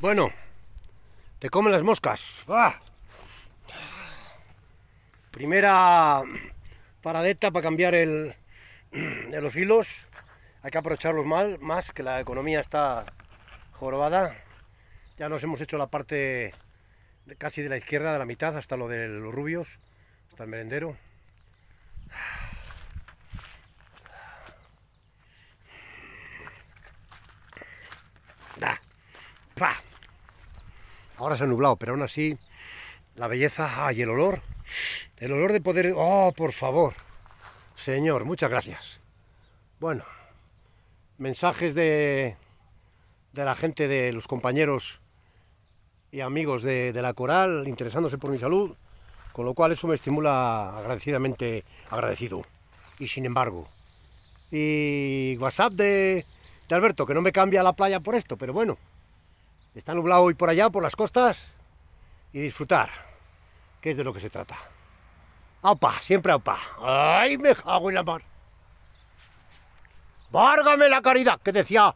Bueno, te comen las moscas. Ah. Primera paradeta para cambiar los hilos. Hay que aprovecharlos mal, más que la economía está jorobada. Ya nos hemos hecho la parte casi de la izquierda, de la mitad, hasta lo de los rubios, hasta el merendero. Ahora se ha nublado, pero aún así la belleza, y el olor, el olor de poder, oh, por favor, señor, muchas gracias. Bueno, mensajes de, de la gente, de los compañeros y amigos de, de la coral, interesándose por mi salud, con lo cual eso me estimula agradecidamente agradecido. Y sin embargo, y WhatsApp de, de Alberto, que no me cambia la playa por esto, pero bueno. Está nublado hoy por allá, por las costas, y disfrutar, que es de lo que se trata. ¡Aupa! Siempre aupa. ¡Ay, me hago en la mar! ¡Várgame la caridad! Que decía